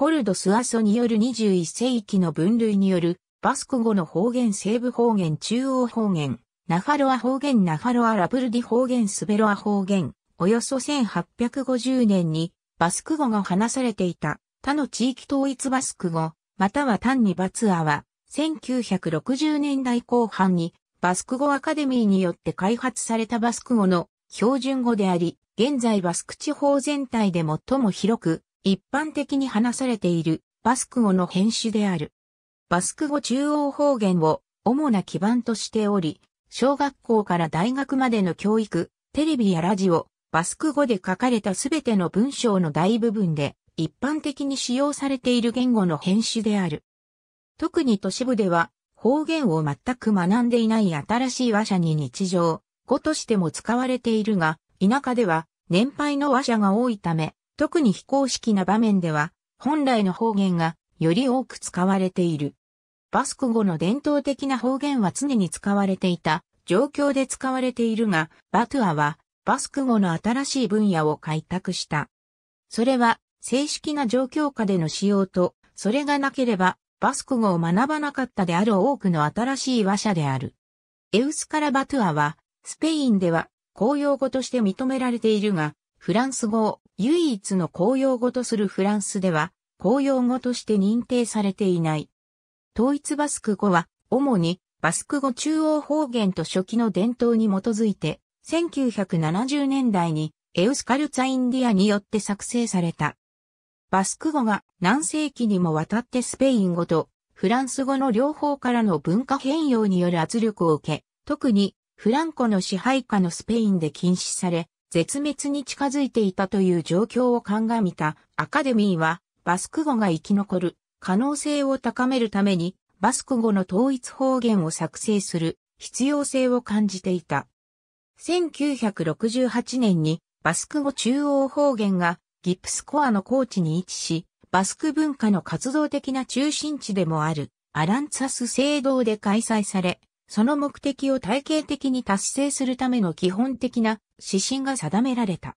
コルド・スアソによる21世紀の分類による、バスク語の方言西部方言中央方言、ナファロア方言ナファロアラプルディ方言スベロア方言、およそ1850年にバスク語が話されていた他の地域統一バスク語、または単にバツアは、1960年代後半にバスク語アカデミーによって開発されたバスク語の標準語であり、現在バスク地方全体で最も広く一般的に話されているバスク語の編集である。バスク語中央方言を主な基盤としており、小学校から大学までの教育、テレビやラジオ、バスク語で書かれたすべての文章の大部分で一般的に使用されている言語の編集である。特に都市部では方言を全く学んでいない新しい話者に日常語としても使われているが、田舎では年配の話者が多いため、特に非公式な場面では、本来の方言がより多く使われている。バスク語の伝統的な方言は常に使われていた状況で使われているが、バトゥアはバスク語の新しい分野を開拓した。それは正式な状況下での使用と、それがなければバスク語を学ばなかったである多くの新しい話者である。エウスからバトゥアは、スペインでは公用語として認められているが、フランス語、唯一の公用語とするフランスでは、公用語として認定されていない。統一バスク語は、主にバスク語中央方言と初期の伝統に基づいて、1970年代にエウスカルツァインディアによって作成された。バスク語が何世紀にもわたってスペイン語とフランス語の両方からの文化変容による圧力を受け、特にフランコの支配下のスペインで禁止され、絶滅に近づいていたという状況を鑑みたアカデミーはバスク語が生き残る可能性を高めるためにバスク語の統一方言を作成する必要性を感じていた。1968年にバスク語中央方言がギプスコアの高地に位置し、バスク文化の活動的な中心地でもあるアランツァス聖堂で開催され、その目的を体系的に達成するための基本的な指針が定められた。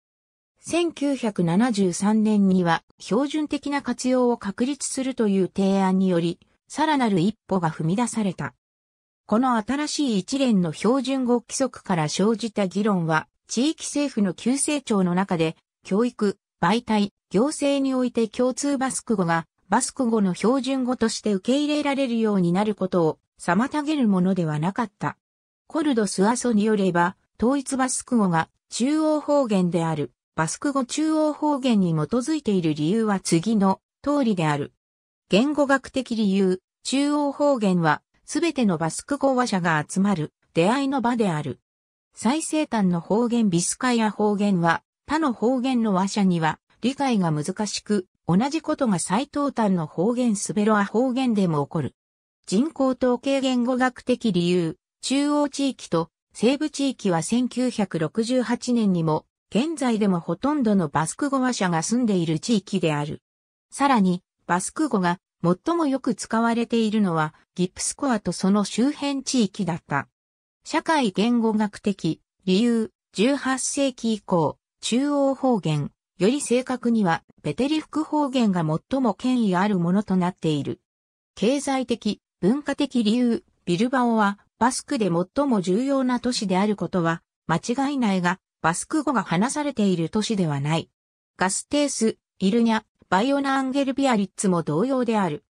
1973年には標準的な活用を確立するという提案により、さらなる一歩が踏み出された。この新しい一連の標準語規則から生じた議論は、地域政府の急成長の中で、教育、媒体、行政において共通バスク語が、バスク語の標準語として受け入れられるようになることを妨げるものではなかった。コルドスアソによれば、統一バスク語が中央方言である、バスク語中央方言に基づいている理由は次の通りである。言語学的理由、中央方言は、すべてのバスク語話者が集まる出会いの場である。最西端の方言ビスカイア方言は、他の方言の話者には理解が難しく、同じことが最東端の方言スベロア方言でも起こる。人口統計言語学的理由、中央地域と西部地域は1968年にも、現在でもほとんどのバスク語話者が住んでいる地域である。さらに、バスク語が最もよく使われているのはギプスコアとその周辺地域だった。社会言語学的理由18世紀以降中央方言より正確にはベテリフク方言が最も権威あるものとなっている。経済的文化的理由、ビルバオはバスクで最も重要な都市であることは間違いないが、バスク語が話されている都市ではない。ガステース、イルニャ、バイオナ・アンゲルビアリッツも同様である。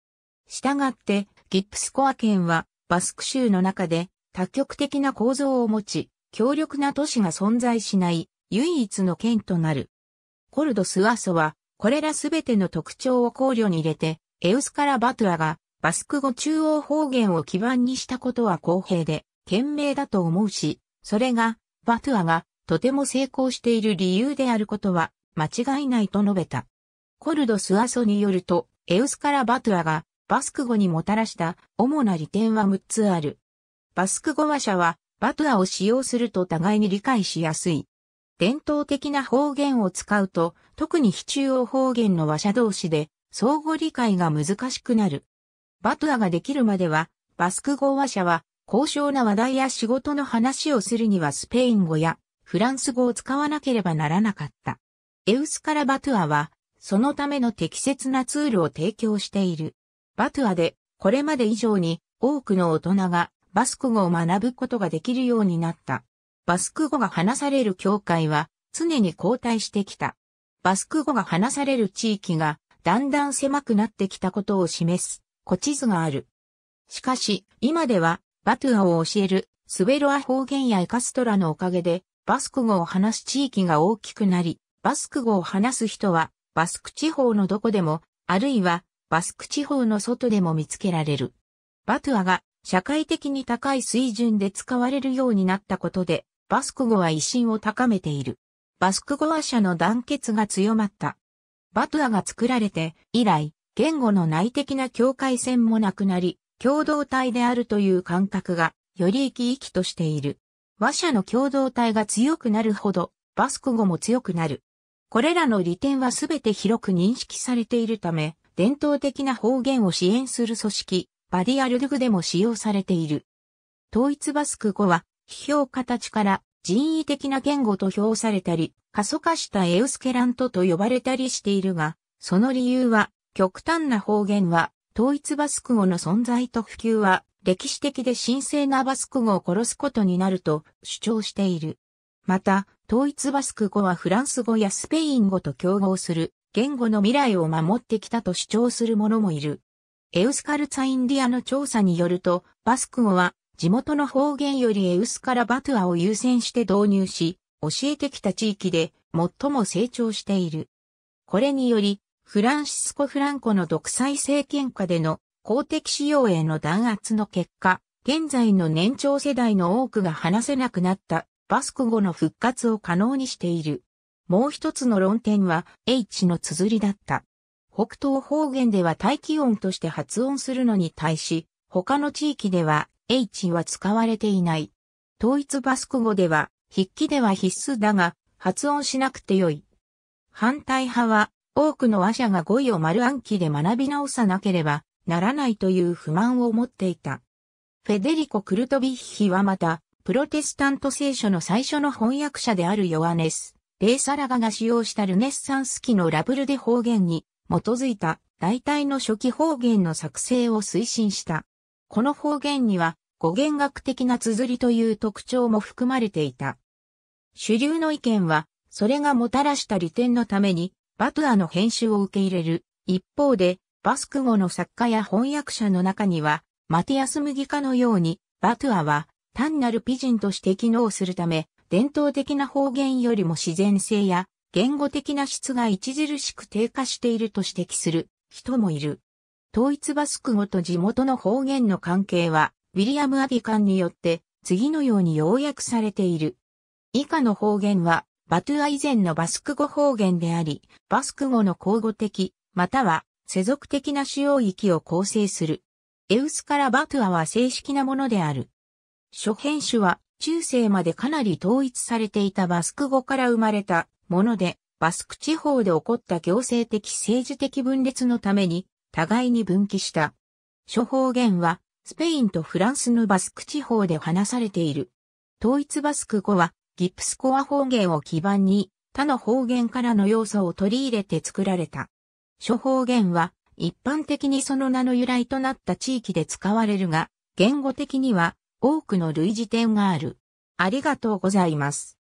したがって、ギップスコア県はバスク州の中で多極的な構造を持ち、強力な都市が存在しない唯一の県となる。コルドスワソはこれらすべての特徴を考慮に入れて、エウスカラバトゥアがバスク語中央方言を基盤にしたことは公平で、賢明だと思うし、それが、バトゥアが、とても成功している理由であることは、間違いないと述べた。コルドスアソによると、エウスからバトゥアが、バスク語にもたらした主な利点は6つある。バスク語話者はバトゥアを使用すると互いに理解しやすい。伝統的な方言を使うと、特に非中央方言の話者同士で相互理解が難しくなる。バトアができるまでは、バスク語話者は、高尚な話題や仕事の話をするにはスペイン語やフランス語を使わなければならなかった。エウスからバトゥアは、そのための適切なツールを提供している。バトゥアで、これまで以上に多くの大人がバスク語を学ぶことができるようになった。バスク語が話される教会は常に後退してきた。バスク語が話される地域がだんだん狭くなってきたことを示す古地図がある。しかし、今では、バトゥアを教える、スベロア方言やエカストラのおかげで、バスク語を話す地域が大きくなり、バスク語を話す人は、バスク地方のどこでも、あるいは、バスク地方の外でも見つけられる。バトゥアが、社会的に高い水準で使われるようになったことで、バスク語は威信を高めている。バスク語話者の団結が強まった。バトゥアが作られて以来、言語の内的な境界線もなくなり、共同体であるという感覚が、より生き生きとしている。和者の共同体が強くなるほど、バスク語も強くなる。これらの利点はすべて広く認識されているため、伝統的な方言を支援する組織、バディアルドゥグでも使用されている。統一バスク語は、批評家たちから人為的な言語と評されたり、過疎化したエウスケラントと呼ばれたりしているが、その理由は極端な方言は、統一バスク語の存在と普及は、歴史的で神聖なバスク語を殺すことになると主張している。また、統一バスク語はフランス語やスペイン語と競合する言語の未来を守ってきたと主張する者もいる。エウスカルツァインディアの調査によると、バスク語は地元の方言よりエウスカラバトゥアを優先して導入し、教えてきた地域で最も成長している。これにより、フランシスコ・フランコの独裁政権下での公的使用への弾圧の結果、現在の年長世代の多くが話せなくなったバスク語の復活を可能にしている。もう一つの論点は H の綴りだった。北東方言では大気音として発音するのに対し、他の地域では H は使われていない。統一バスク語では筆記では必須だが発音しなくてよい。反対派は多くの和者が語彙を丸暗記で学び直さなければならないという不満を持っていた。フェデリコ・クルトビッヒはまた、プロテスタント聖書の最初の翻訳者であるヨアネス、レイサラガが使用したルネッサンス期のラブルで方言に基づいた大体の初期方言の作成を推進した。この方言には語源学的な綴りという特徴も含まれていた。主流の意見は、それがもたらした利点のために、バトゥアの編集を受け入れる。一方で、バスク語の作家や翻訳者の中には、マティアス・ムギカのように、バトゥアは単なるピジンとして機能するため、伝統的な方言よりも自然性や言語的な質が著しく低下していると指摘する人もいる。統一バスク語と地元の方言の関係は、ウィリアム・アディカンによって次のように要約されている。以下の方言はバトゥア以前のバスク語方言であり、バスク語の交互的、または世俗的な主要域を構成する。エウスからバトゥアは正式なものである。諸編種は中世までかなり統一されていたバスク語から生まれたもので、バスク地方で起こった行政的政治的分裂のために互いに分岐した。諸方言はスペインとフランスのバスク地方で話されている。統一バスク語はギプスコア方言を基盤に、他の方言からの要素を取り入れて作られた。諸方言は、一般的にその名の由来となった地域で使われるが、言語的には多くの類似点がある。ありがとうございます。